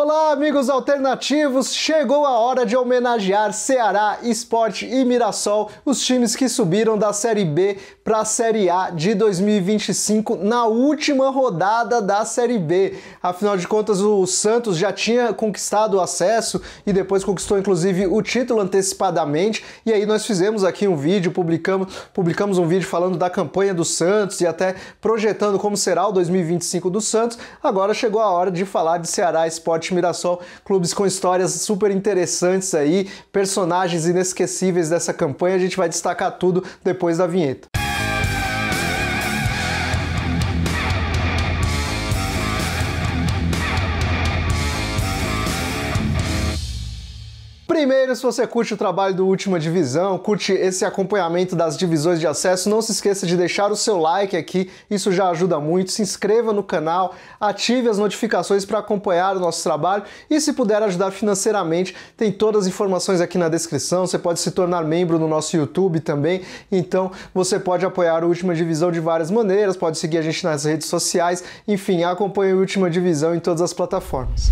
Olá, amigos alternativos! Chegou a hora de homenagear Ceará, Esporte e Mirassol, os times que subiram da Série B para a Série A de 2025 na última rodada da Série B. Afinal de contas, o Santos já tinha conquistado o acesso e depois conquistou inclusive o título antecipadamente. E aí nós fizemos aqui um vídeo, publicamos, publicamos um vídeo falando da campanha do Santos e até projetando como será o 2025 do Santos. Agora chegou a hora de falar de Ceará, Esporte Mirassol, clubes com histórias super interessantes aí, personagens inesquecíveis dessa campanha. A gente vai destacar tudo depois da vinheta. Primeiro, se você curte o trabalho do Última Divisão, curte esse acompanhamento das divisões de acesso, não se esqueça de deixar o seu like aqui, isso já ajuda muito. Se inscreva no canal, ative as notificações para acompanhar o nosso trabalho e se puder ajudar financeiramente, tem todas as informações aqui na descrição. Você pode se tornar membro no nosso YouTube também, então você pode apoiar o Última Divisão de várias maneiras, pode seguir a gente nas redes sociais, enfim, acompanhe o Última Divisão em todas as plataformas.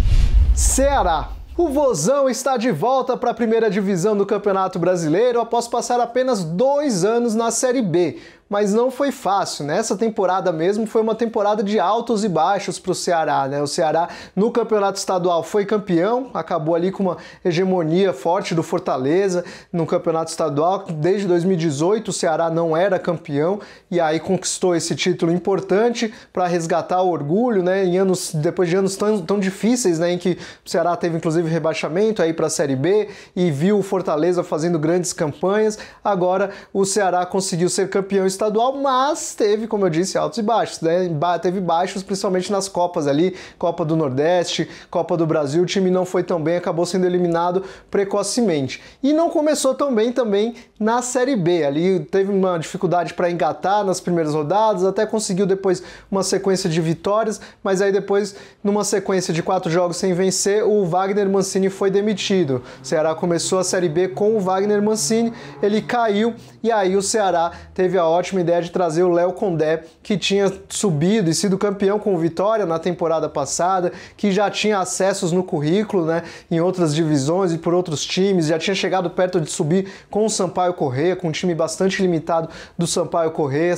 Ceará o Vozão está de volta para a primeira divisão do Campeonato Brasileiro após passar apenas dois anos na Série B mas não foi fácil. Nessa né? temporada mesmo foi uma temporada de altos e baixos para o Ceará. Né? O Ceará no campeonato estadual foi campeão, acabou ali com uma hegemonia forte do Fortaleza no campeonato estadual. Desde 2018 o Ceará não era campeão e aí conquistou esse título importante para resgatar o orgulho, né? Em anos depois de anos tão, tão difíceis, né? Em que o Ceará teve inclusive rebaixamento aí para a Série B e viu o Fortaleza fazendo grandes campanhas. Agora o Ceará conseguiu ser campeão estadual, mas teve, como eu disse, altos e baixos. Né? Teve baixos principalmente nas Copas ali, Copa do Nordeste, Copa do Brasil, o time não foi tão bem, acabou sendo eliminado precocemente. E não começou tão bem também na Série B, ali teve uma dificuldade para engatar nas primeiras rodadas, até conseguiu depois uma sequência de vitórias, mas aí depois, numa sequência de quatro jogos sem vencer, o Wagner Mancini foi demitido. O Ceará começou a Série B com o Wagner Mancini, ele caiu e aí o Ceará teve a ótima ótima ideia de trazer o Léo Condé, que tinha subido e sido campeão com o Vitória na temporada passada, que já tinha acessos no currículo, né, em outras divisões e por outros times, já tinha chegado perto de subir com o Sampaio Correia, com um time bastante limitado do Sampaio Correia.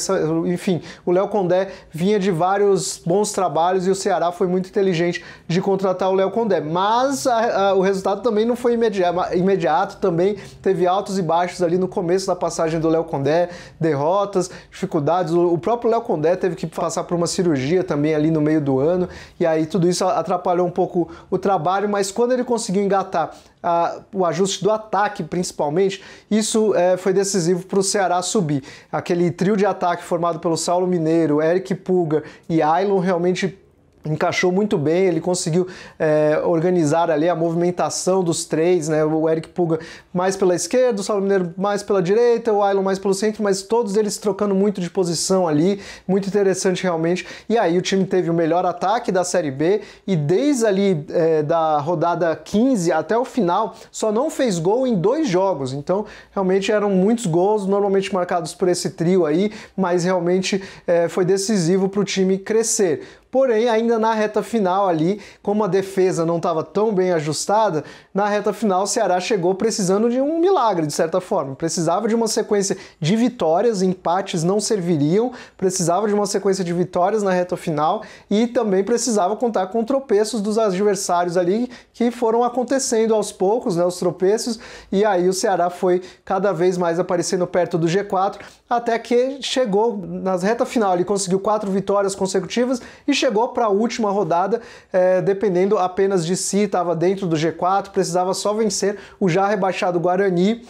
Enfim, o Léo Condé vinha de vários bons trabalhos e o Ceará foi muito inteligente de contratar o Léo Condé, mas a, a, o resultado também não foi imediato, imediato, também teve altos e baixos ali no começo da passagem do Léo Condé, derrotas altas dificuldades. O próprio Léo Condé teve que passar por uma cirurgia também ali no meio do ano, e aí tudo isso atrapalhou um pouco o trabalho, mas quando ele conseguiu engatar a, o ajuste do ataque, principalmente, isso é, foi decisivo para o Ceará subir. Aquele trio de ataque formado pelo Saulo Mineiro, Eric Pulga e Ailon realmente encaixou muito bem, ele conseguiu é, organizar ali a movimentação dos três, né? O Eric Puga mais pela esquerda, o Salomão Mineiro mais pela direita, o Ailon mais pelo centro, mas todos eles trocando muito de posição ali, muito interessante realmente. E aí o time teve o melhor ataque da Série B e desde ali é, da rodada 15 até o final só não fez gol em dois jogos, então realmente eram muitos gols, normalmente marcados por esse trio aí, mas realmente é, foi decisivo para o time crescer. Porém, ainda na reta final ali, como a defesa não estava tão bem ajustada, na reta final o Ceará chegou precisando de um milagre, de certa forma. Precisava de uma sequência de vitórias, empates não serviriam, precisava de uma sequência de vitórias na reta final e também precisava contar com tropeços dos adversários ali que foram acontecendo aos poucos, né, os tropeços, e aí o Ceará foi cada vez mais aparecendo perto do G4, até que chegou na reta final, ele conseguiu quatro vitórias consecutivas e chegou para a última rodada é, dependendo apenas de si, estava dentro do G4, precisava só vencer o já rebaixado Guarani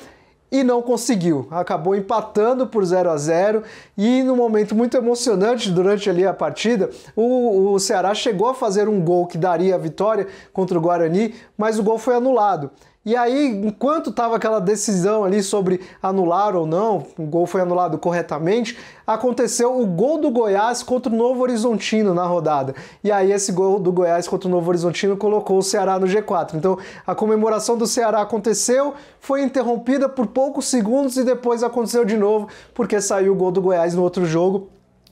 e não conseguiu. Acabou empatando por 0 a 0 e num momento muito emocionante durante ali a partida, o, o Ceará chegou a fazer um gol que daria a vitória contra o Guarani, mas o gol foi anulado. E aí, enquanto estava aquela decisão ali sobre anular ou não, o gol foi anulado corretamente, aconteceu o gol do Goiás contra o Novo Horizontino na rodada. E aí, esse gol do Goiás contra o Novo Horizontino colocou o Ceará no G4. Então, a comemoração do Ceará aconteceu, foi interrompida por poucos segundos e depois aconteceu de novo, porque saiu o gol do Goiás no outro jogo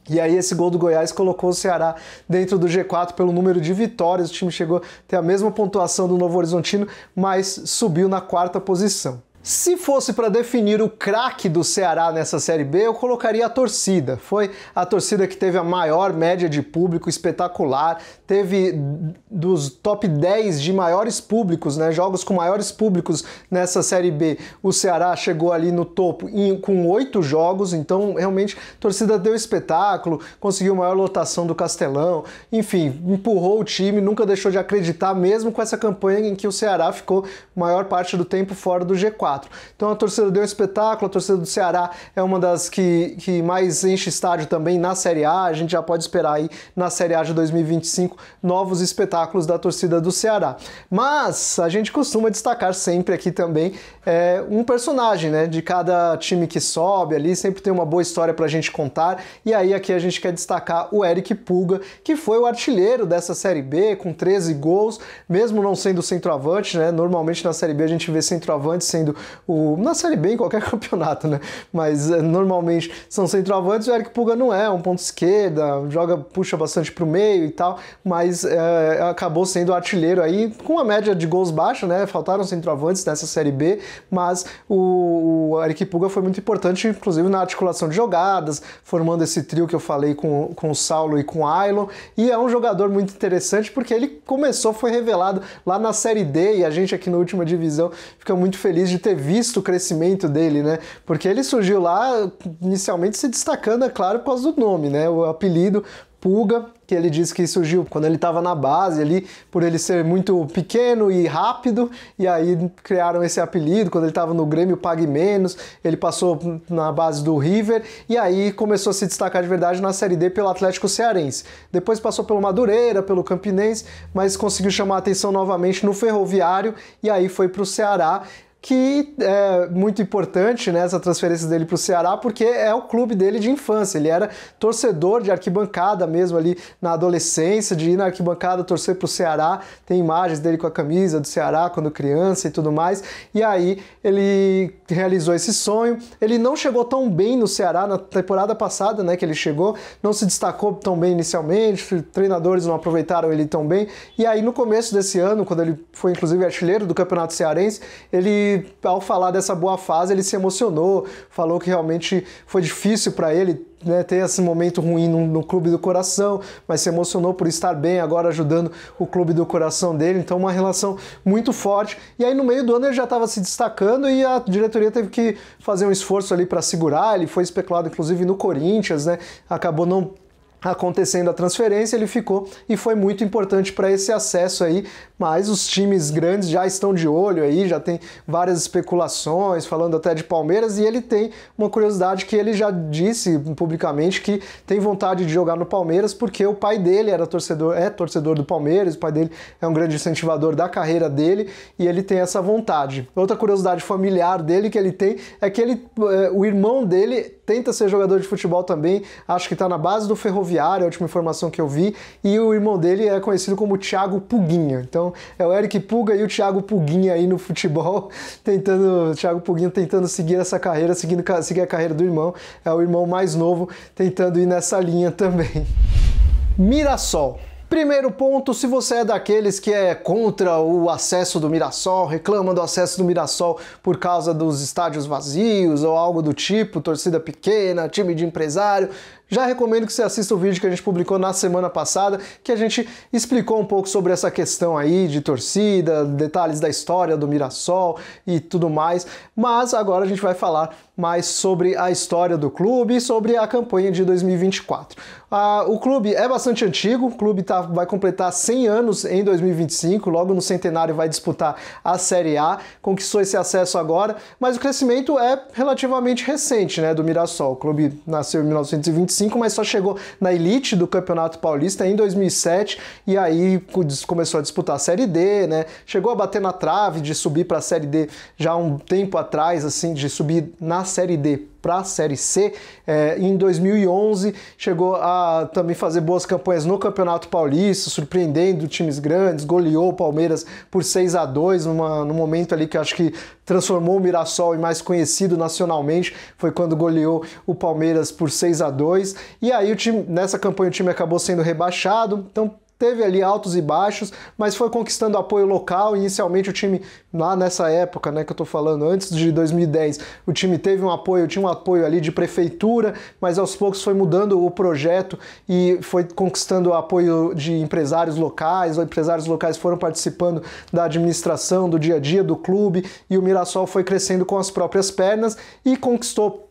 e aí esse gol do Goiás colocou o Ceará dentro do G4 pelo número de vitórias. O time chegou a ter a mesma pontuação do Novo Horizontino, mas subiu na quarta posição. Se fosse para definir o craque do Ceará nessa Série B, eu colocaria a torcida. Foi a torcida que teve a maior média de público espetacular, teve dos top 10 de maiores públicos, né, jogos com maiores públicos nessa Série B. O Ceará chegou ali no topo com oito jogos, então realmente a torcida deu espetáculo, conseguiu maior lotação do Castelão, enfim, empurrou o time, nunca deixou de acreditar, mesmo com essa campanha em que o Ceará ficou maior parte do tempo fora do G4. 4. Então a torcida deu um espetáculo, a torcida do Ceará é uma das que, que mais enche estádio também na Série A. A gente já pode esperar aí na Série A de 2025 novos espetáculos da torcida do Ceará. Mas a gente costuma destacar sempre aqui também é, um personagem, né? De cada time que sobe ali, sempre tem uma boa história pra gente contar. E aí aqui a gente quer destacar o Eric Pulga, que foi o artilheiro dessa Série B com 13 gols, mesmo não sendo centroavante, né? Normalmente na Série B a gente vê centroavante sendo o, na Série B em qualquer campeonato, né? Mas eh, normalmente são centroavantes, o Eric Puga não é, é um ponto esquerda, joga, puxa bastante para o meio e tal, mas é, acabou sendo artilheiro aí, com uma média de gols baixa, né? Faltaram centroavantes nessa Série B, mas o, o Eric Puga foi muito importante, inclusive na articulação de jogadas, formando esse trio que eu falei com, com o Saulo e com o Ailon, e é um jogador muito interessante porque ele começou, foi revelado lá na Série D, e a gente aqui na Última Divisão fica muito feliz de ter visto o crescimento dele, né? Porque ele surgiu lá inicialmente se destacando, é claro, por causa do nome, né? O apelido Pulga, que ele disse que surgiu quando ele estava na base ali, por ele ser muito pequeno e rápido, e aí criaram esse apelido. Quando ele estava no Grêmio Pague Menos, ele passou na base do River, e aí começou a se destacar de verdade na Série D pelo Atlético Cearense. Depois passou pelo Madureira, pelo Campinense, mas conseguiu chamar a atenção novamente no Ferroviário, e aí foi para o Ceará que é muito importante né, essa transferência dele para o Ceará, porque é o clube dele de infância. Ele era torcedor de arquibancada mesmo ali na adolescência, de ir na arquibancada torcer para o Ceará. Tem imagens dele com a camisa do Ceará quando criança e tudo mais. E aí ele realizou esse sonho. Ele não chegou tão bem no Ceará na temporada passada, né? Que ele chegou, não se destacou tão bem inicialmente, treinadores não aproveitaram ele tão bem. E aí no começo desse ano, quando ele foi inclusive artilheiro do Campeonato Cearense, ele ao falar dessa boa fase, ele se emocionou, falou que realmente foi difícil para ele né, ter esse momento ruim no, no, clube do coração, mas se emocionou por estar bem agora ajudando o clube do coração dele, então uma relação muito forte. E aí no meio do ano ele já estava se destacando e a diretoria teve que fazer um esforço ali para segurar, ele foi especulado inclusive no Corinthians, né? Acabou não acontecendo a transferência, ele ficou e foi muito importante para esse acesso aí mas os times grandes já estão de olho aí, já tem várias especulações, falando até de Palmeiras, e ele tem uma curiosidade que ele já disse publicamente que tem vontade de jogar no Palmeiras porque o pai dele era torcedor, é torcedor do Palmeiras, o pai dele é um grande incentivador da carreira dele e ele tem essa vontade. Outra curiosidade familiar dele que ele tem é que ele, eh, o irmão dele tenta ser jogador de futebol também, acho que está na base do Ferroviário, é a última informação que eu vi, e o irmão dele é conhecido como Thiago Puguinha. Então então é o Eric Puga e o Thiago Puguinha aí no futebol, tentando, o Thiago Puguinha tentando seguir essa carreira, seguindo, seguir a carreira do irmão. É o irmão mais novo tentando ir nessa linha também. Mirassol. Primeiro ponto, se você é daqueles que é contra o acesso do Mirassol, reclama do acesso do Mirassol por causa dos estádios vazios ou algo do tipo, torcida pequena, time de empresário, já recomendo que você assista o vídeo que a gente publicou na semana passada, que a gente explicou um pouco sobre essa questão aí de torcida, detalhes da história do Mirassol e tudo mais. Mas agora a gente vai falar mais sobre a história do clube e sobre a campanha de 2024. Ah, o clube é bastante antigo, o clube tá, vai completar 100 anos em 2025, logo no centenário vai disputar a Série A, conquistou esse acesso agora, mas o crescimento é relativamente recente né, do Mirassol. O clube nasceu em 1925 2005, mas só chegou na elite do Campeonato Paulista em 2007 e aí começou a disputar a Série D, né? Chegou a bater na trave de subir para a Série D já um tempo atrás, assim, de subir na Série D para a Série C. É, em 2011 chegou a também fazer boas campanhas no Campeonato Paulista, surpreendendo times grandes, goleou o Palmeiras por 6 a 2 numa, num momento ali que acho que transformou o Mirassol em mais conhecido nacionalmente, foi quando goleou o Palmeiras por 6 a 2 E aí o time, nessa campanha o time acabou sendo rebaixado, então teve ali altos e baixos, mas foi conquistando apoio local. Inicialmente o time, lá nessa época, né, que eu estou falando, antes de 2010, o time teve um apoio, tinha um apoio ali de prefeitura, mas aos poucos foi mudando o projeto e foi conquistando o apoio de empresários locais, empresários locais foram participando da administração, do dia a dia do clube, e o Mirassol foi crescendo com as próprias pernas e conquistou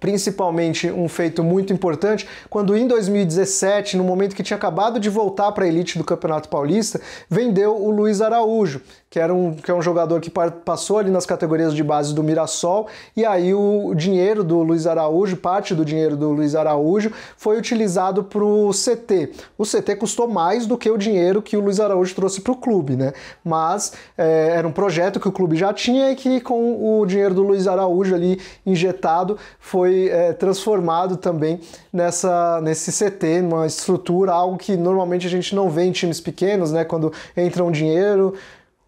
principalmente um feito muito importante, quando em 2017, no momento que tinha acabado de voltar para a elite do Campeonato Paulista, vendeu o Luiz Araújo, que, era um, que é um jogador que passou ali nas categorias de base do Mirassol, e aí o dinheiro do Luiz Araújo, parte do dinheiro do Luiz Araújo, foi utilizado para o CT. O CT custou mais do que o dinheiro que o Luiz Araújo trouxe para o clube, né? Mas é, era um projeto que o clube já tinha e que com o dinheiro do Luiz Araújo ali injetado foi é, transformado também nessa, nesse CT, numa estrutura, algo que normalmente a gente não vê em times pequenos, né? Quando entra um dinheiro,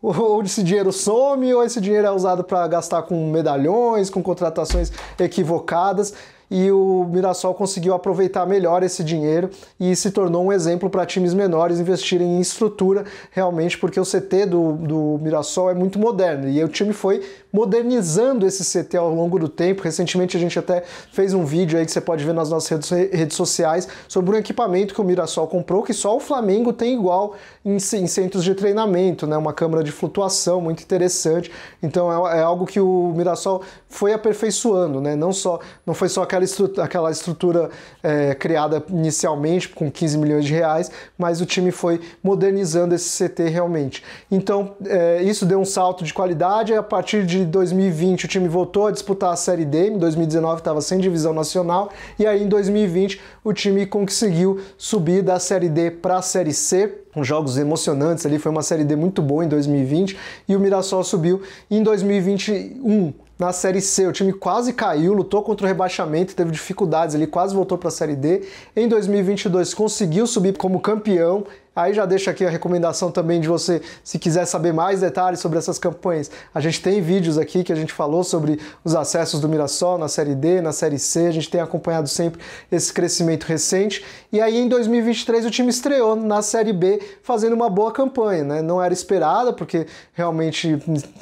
ou esse dinheiro some, ou esse dinheiro é usado para gastar com medalhões, com contratações equivocadas. E o Mirassol conseguiu aproveitar melhor esse dinheiro e se tornou um exemplo para times menores investirem em estrutura, realmente, porque o CT do, do Mirassol é muito moderno e o time foi modernizando esse CT ao longo do tempo. Recentemente a gente até fez um vídeo aí que você pode ver nas nossas redes sociais sobre um equipamento que o Mirassol comprou, que só o Flamengo tem igual em, em centros de treinamento, né? Uma câmara de flutuação muito interessante. Então é, é algo que o Mirassol foi aperfeiçoando, né? Não só não foi só aquela estrutura, aquela estrutura é, criada inicialmente com 15 milhões de reais, mas o time foi modernizando esse CT realmente. Então é, isso deu um salto de qualidade. A partir de 2020 o time voltou a disputar a Série D. Em 2019 estava sem divisão nacional e aí em 2020 o time conseguiu subir da Série D para a Série C com jogos emocionantes ali, foi uma Série D muito boa em 2020 e o Mirassol subiu em 2021 na Série C. O time quase caiu, lutou contra o rebaixamento, teve dificuldades ali, quase voltou para a Série D. Em 2022 conseguiu subir como campeão Aí já deixa aqui a recomendação também de você, se quiser saber mais detalhes sobre essas campanhas. A gente tem vídeos aqui que a gente falou sobre os acessos do Mirassol na Série D, na Série C. A gente tem acompanhado sempre esse crescimento recente. E aí em 2023 o time estreou na Série B fazendo uma boa campanha, né? Não era esperada, porque realmente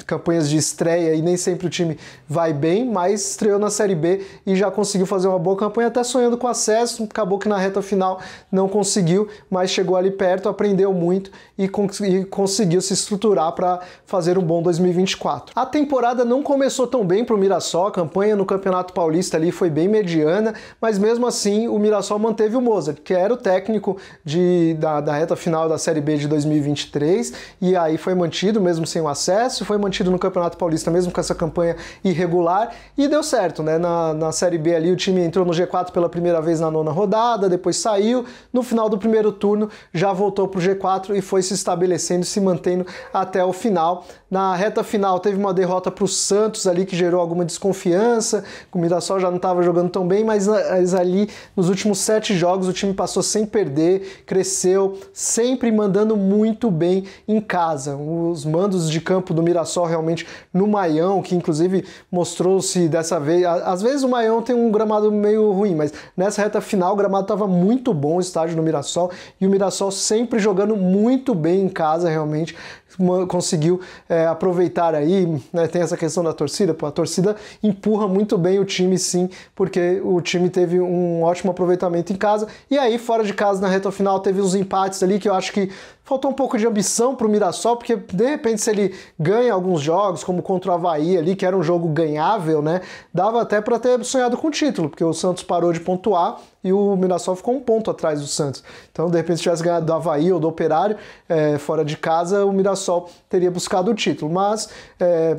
campanhas de estreia e nem sempre o time vai bem, mas estreou na Série B e já conseguiu fazer uma boa campanha, até sonhando com acesso. Acabou que na reta final não conseguiu, mas chegou ali perto certo, aprendeu muito e, cons e conseguiu se estruturar para fazer um bom 2024. A temporada não começou tão bem para o Mirassol, a campanha no Campeonato Paulista ali foi bem mediana, mas mesmo assim o Mirassol manteve o Mozart, que era o técnico de, da, da reta final da Série B de 2023, e aí foi mantido mesmo sem o acesso, foi mantido no Campeonato Paulista mesmo com essa campanha irregular, e deu certo, né? Na, na Série B ali o time entrou no G4 pela primeira vez na nona rodada, depois saiu, no final do primeiro turno já voltou voltou para o G4 e foi se estabelecendo, se mantendo até o final. Na reta final teve uma derrota para o Santos ali que gerou alguma desconfiança, o Mirassol já não estava jogando tão bem, mas, mas ali nos últimos sete jogos o time passou sem perder, cresceu, sempre mandando muito bem em casa. Os mandos de campo do Mirassol realmente no Maião, que inclusive mostrou-se dessa vez. Às vezes o Maião tem um gramado meio ruim, mas nessa reta final o gramado estava muito bom, o estádio do Mirassol, e o Mirassol sempre sempre jogando muito bem em casa, realmente conseguiu é, aproveitar aí, né, tem essa questão da torcida, pô, a torcida empurra muito bem o time sim, porque o time teve um ótimo aproveitamento em casa, e aí fora de casa na reta final teve uns empates ali que eu acho que faltou um pouco de ambição para o Mirassol, porque de repente se ele ganha alguns jogos, como contra o Havaí ali, que era um jogo ganhável, né, dava até para ter sonhado com o título, porque o Santos parou de pontuar, e o Mirassol ficou um ponto atrás do Santos. Então, de repente, se tivesse ganhado do Havaí ou do Operário, é, fora de casa, o Mirassol Mirassol teria buscado o título, mas é,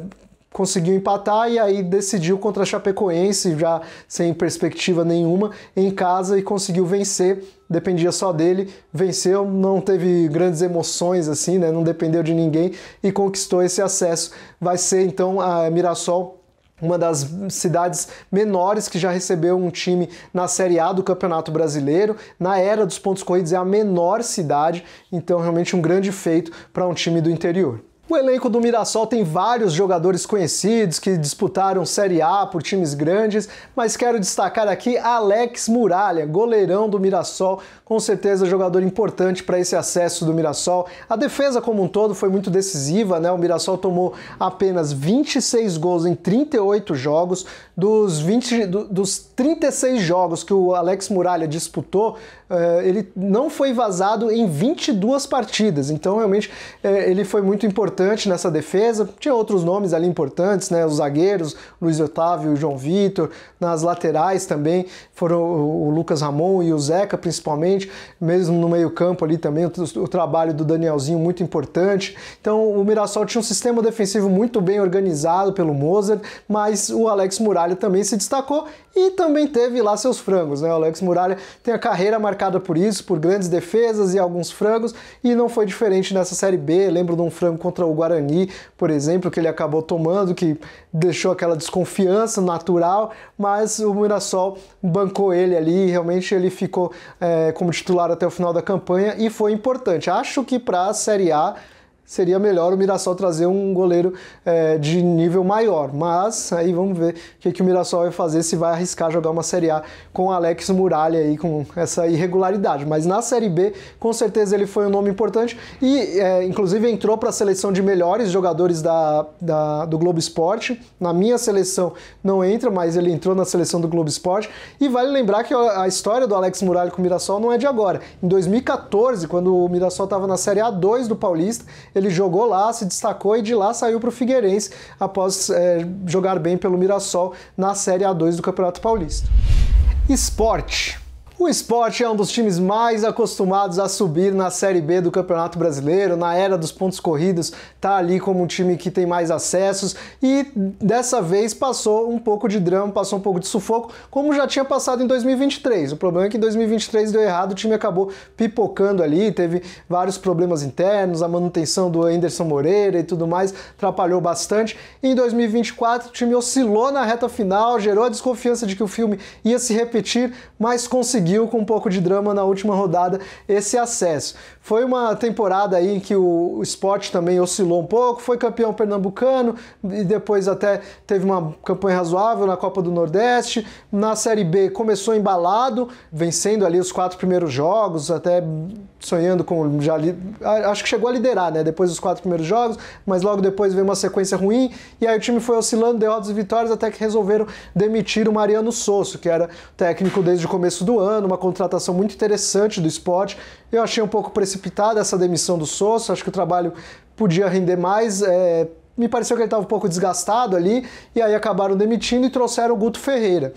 conseguiu empatar e aí decidiu contra a Chapecoense, já sem perspectiva nenhuma, em casa e conseguiu vencer. Dependia só dele, venceu, não teve grandes emoções assim, né? Não dependeu de ninguém e conquistou esse acesso. Vai ser então a Mirassol uma das cidades menores que já recebeu um time na Série A do Campeonato Brasileiro. Na era dos pontos corridos é a menor cidade, então realmente um grande feito para um time do interior. O elenco do Mirassol tem vários jogadores conhecidos que disputaram Série A por times grandes, mas quero destacar aqui Alex Muralha, goleirão do Mirassol, com certeza jogador importante para esse acesso do Mirassol. A defesa como um todo foi muito decisiva, né? O Mirassol tomou apenas 26 gols em 38 jogos. Dos, 20, do, dos 36 jogos que o Alex Muralha disputou, eh, ele não foi vazado em 22 partidas, então realmente eh, ele foi muito importante importante nessa defesa. Tinha outros nomes ali importantes, né? Os zagueiros, Luiz Otávio, João Vitor, nas laterais também foram o Lucas Ramon e o Zeca, principalmente, mesmo no meio-campo ali também, o, trabalho do Danielzinho muito importante. Então, o Mirassol tinha um sistema defensivo muito bem organizado pelo Mozart, mas o Alex Muralha também se destacou e também teve lá seus frangos, né? O Alex Muralha tem a carreira marcada por isso, por grandes defesas e alguns frangos, e não foi diferente nessa Série B. Lembro de um frango contra o Guarani, por exemplo, que ele acabou tomando, que deixou aquela desconfiança natural, mas o Mirassol bancou ele ali e realmente ele ficou é, como titular até o final da campanha e foi importante. Acho que para a Série A seria melhor o Mirassol trazer um goleiro é, de nível maior. Mas aí vamos ver o que, que, o Mirassol vai fazer, se vai arriscar jogar uma Série A com o Alex Muralha aí, com essa irregularidade. Mas na Série B, com certeza ele foi um nome importante e, é, inclusive, entrou para a seleção de melhores jogadores da, da, do Globo Esporte. Na minha seleção não entra, mas ele entrou na seleção do Globo Esporte. E vale lembrar que a história do Alex Muralha com o Mirassol não é de agora. Em 2014, quando o Mirassol estava na Série A2 do Paulista, ele jogou lá, se destacou e de lá saiu para o Figueirense após é, jogar bem pelo Mirassol na Série A2 do Campeonato Paulista. Esporte. O esporte é um dos times mais acostumados a subir na Série B do Campeonato Brasileiro, na era dos pontos corridos, tá ali como um time que tem mais acessos e dessa vez passou um pouco de drama, passou um pouco de sufoco, como já tinha passado em 2023. O problema é que em 2023 deu errado, o time acabou pipocando ali, teve vários problemas internos, a manutenção do Anderson Moreira e tudo mais atrapalhou bastante. E em 2024 o time oscilou na reta final, gerou a desconfiança de que o filme ia se repetir, mas conseguiu conseguiu, com um pouco de drama na última rodada, esse acesso. Foi uma temporada aí em que o, esporte também oscilou um pouco, foi campeão pernambucano e depois até teve uma campanha razoável na Copa do Nordeste. Na Série B começou embalado, vencendo ali os quatro primeiros jogos, até sonhando com já li, acho que chegou a liderar, né? Depois dos quatro primeiros jogos, mas logo depois veio uma sequência ruim e aí o time foi oscilando, derrotas e vitórias até que resolveram demitir o Mariano Sosso, que era técnico desde o começo do ano ano, uma contratação muito interessante do esporte. Eu achei um pouco precipitada essa demissão do Sosso, acho que o trabalho podia render mais. É, me pareceu que ele estava um pouco desgastado ali, e aí acabaram demitindo e trouxeram o Guto Ferreira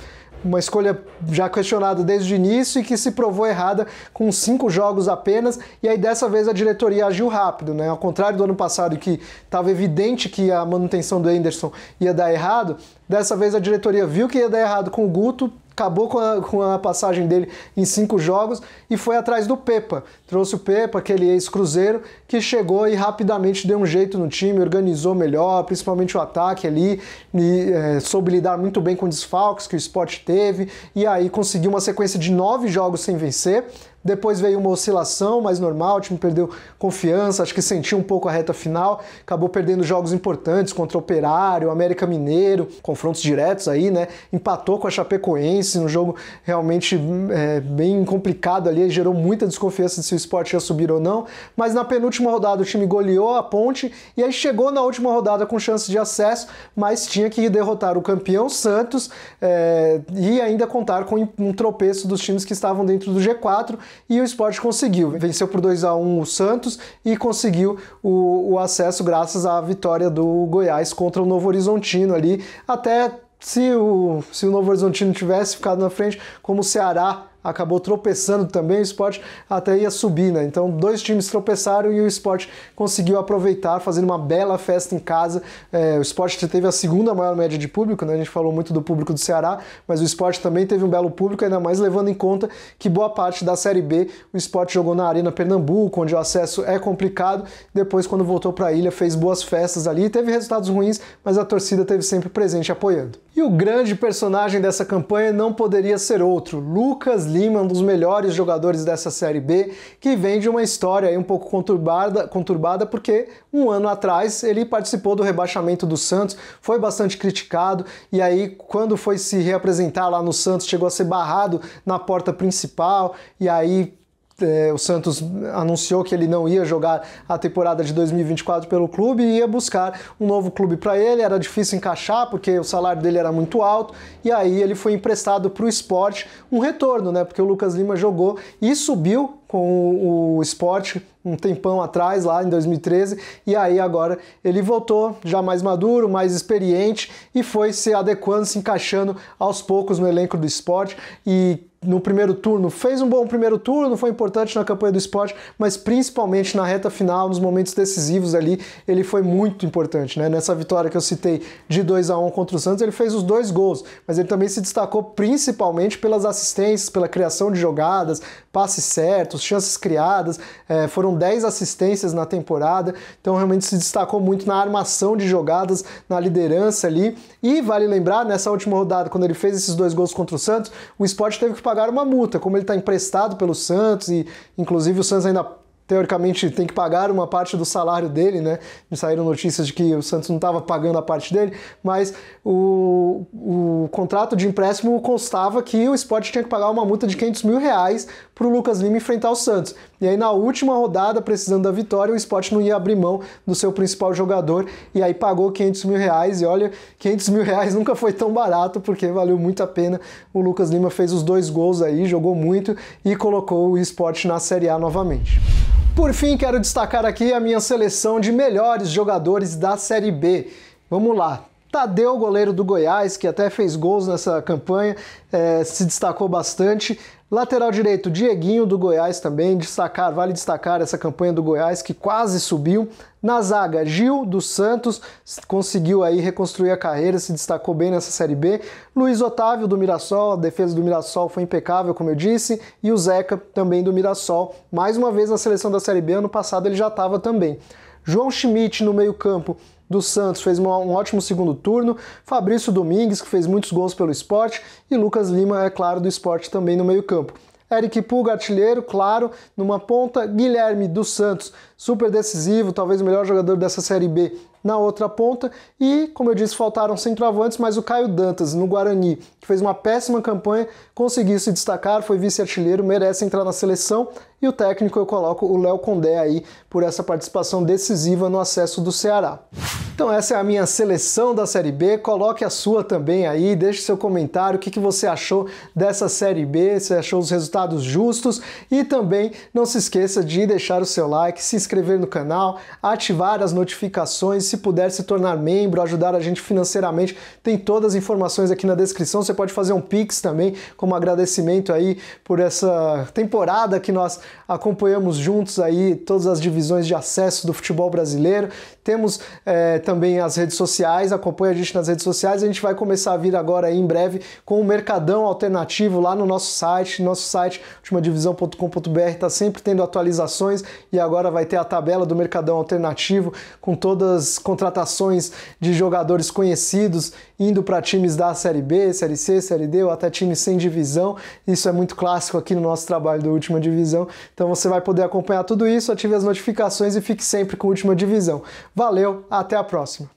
uma escolha já questionada desde o início e que se provou errada com cinco jogos apenas. E aí dessa vez a diretoria agiu rápido, né? Ao contrário do ano passado, que estava evidente que a manutenção do Anderson ia dar errado, dessa vez a diretoria viu que ia dar errado com o Guto, acabou com a, com a, passagem dele em cinco jogos e foi atrás do Pepa. Trouxe o Pepa, aquele ex-cruzeiro, que chegou e rapidamente deu um jeito no time, organizou melhor, principalmente o ataque ali, e, é, soube lidar muito bem com desfalques que o esporte teve, e aí conseguiu uma sequência de nove jogos sem vencer. Depois veio uma oscilação mais normal, o time perdeu confiança, acho que sentiu um pouco a reta final, acabou perdendo jogos importantes contra o Operário, América Mineiro, confrontos diretos aí, né? Empatou com a Chapecoense, num jogo realmente é, bem complicado ali, gerou muita desconfiança de se o esporte ia subir ou não. Mas na penúltima rodada o time goleou a ponte e aí chegou na última rodada com chance de acesso, mas tinha que derrotar o campeão Santos é, e ainda contar com um tropeço dos times que estavam dentro do G4 e o esporte conseguiu. Venceu por 2 a 1 o Santos e conseguiu o, o acesso graças à vitória do Goiás contra o Novo Horizontino ali. Até se o, se o Novo Horizontino tivesse ficado na frente, como o Ceará acabou tropeçando também, o esporte até ia subir, né? Então, dois times tropeçaram e o esporte conseguiu aproveitar, fazendo uma bela festa em casa. É, o esporte teve a segunda maior média de público, né? A gente falou muito do público do Ceará, mas o esporte também teve um belo público, ainda mais levando em conta que boa parte da Série B o esporte jogou na Arena Pernambuco, onde o acesso é complicado. Depois, quando voltou para a ilha, fez boas festas ali, teve resultados ruins, mas a torcida esteve sempre presente apoiando. E o grande personagem dessa campanha não poderia ser outro, Lucas Lima, um dos melhores jogadores dessa Série B, que vem de uma história um pouco conturbada, conturbada, porque um ano atrás ele participou do rebaixamento do Santos, foi bastante criticado, e aí quando foi se reapresentar lá no Santos, chegou a ser barrado na porta principal, e aí é, o Santos anunciou que ele não ia jogar a temporada de 2024 pelo clube e ia buscar um novo clube para ele. Era difícil encaixar porque o salário dele era muito alto e aí ele foi emprestado para o esporte. Um retorno, né? Porque o Lucas Lima jogou e subiu com o esporte um tempão atrás, lá em 2013, e aí agora ele voltou, já mais maduro, mais experiente, e foi se adequando, se encaixando aos poucos no elenco do esporte. E no primeiro turno, fez um bom primeiro turno, foi importante na campanha do esporte, mas principalmente na reta final, nos momentos decisivos ali, ele foi muito importante, né? Nessa vitória que eu citei de 2 a 1 contra o Santos, ele fez os dois gols, mas ele também se destacou principalmente pelas assistências, pela criação de jogadas, passes certos, chances criadas, é, foram 10 assistências na temporada, então realmente se destacou muito na armação de jogadas, na liderança ali, e vale lembrar, nessa última rodada, quando ele fez esses dois gols contra o Santos, o esporte teve que pagar pagar uma multa. Como ele está emprestado pelo Santos e, inclusive, o Santos ainda teoricamente tem que pagar uma parte do salário dele, né? Saíram notícias de que o Santos não estava pagando a parte dele, mas o, o contrato de empréstimo constava que o esporte tinha que pagar uma multa de 500 mil reais para o Lucas Lima enfrentar o Santos. E aí na última rodada, precisando da vitória, o esporte não ia abrir mão do seu principal jogador e aí pagou 500 mil reais e olha, 500 mil reais nunca foi tão barato porque valeu muito a pena. O Lucas Lima fez os dois gols aí, jogou muito e colocou o esporte na Série A novamente. Por fim, quero destacar aqui a minha seleção de melhores jogadores da Série B. Vamos lá. Tadeu, goleiro do Goiás, que até fez gols nessa campanha, é, se destacou bastante. Lateral direito, Dieguinho do Goiás também, destacar, vale destacar essa campanha do Goiás que quase subiu. Na zaga, Gil dos Santos conseguiu aí reconstruir a carreira, se destacou bem nessa Série B. Luiz Otávio do Mirassol, a defesa do Mirassol foi impecável, como eu disse, e o Zeca também do Mirassol, mais uma vez na seleção da Série B, ano passado ele já estava também. João Schmidt no meio-campo do Santos fez um ótimo segundo turno, Fabrício Domingues, que fez muitos gols pelo esporte, e Lucas Lima, é claro, do esporte também no meio-campo. Eric Pulga, artilheiro, claro, numa ponta, Guilherme dos Santos super decisivo, talvez o melhor jogador dessa Série B na outra ponta. E, como eu disse, faltaram centroavantes, mas o Caio Dantas, no Guarani, que fez uma péssima campanha, conseguiu se destacar, foi vice-artilheiro, merece entrar na seleção. E o técnico eu coloco o Léo Condé aí por essa participação decisiva no acesso do Ceará. Então essa é a minha seleção da Série B, coloque a sua também aí, deixe seu comentário, o que, que você achou dessa Série B, se achou os resultados justos e também não se esqueça de deixar o seu like, se inscrever inscrever no canal, ativar as notificações, se puder se tornar membro, ajudar a gente financeiramente. Tem todas as informações aqui na descrição. Você pode fazer um Pix também, como agradecimento aí por essa temporada que nós acompanhamos juntos aí todas as divisões de acesso do futebol brasileiro. Temos é, também as redes sociais, acompanha a gente nas redes sociais. A gente vai começar a vir agora aí em breve com o Mercadão Alternativo lá no nosso site. Nosso site, ultimadivisão.com.br, está sempre tendo atualizações e agora vai ter a a tabela do Mercadão Alternativo, com todas as contratações de jogadores conhecidos indo para times da Série B, Série C, Série D ou até times sem divisão. Isso é muito clássico aqui no nosso trabalho do Última Divisão. Então você vai poder acompanhar tudo isso, ative as notificações e fique sempre com Última Divisão. Valeu, até a próxima!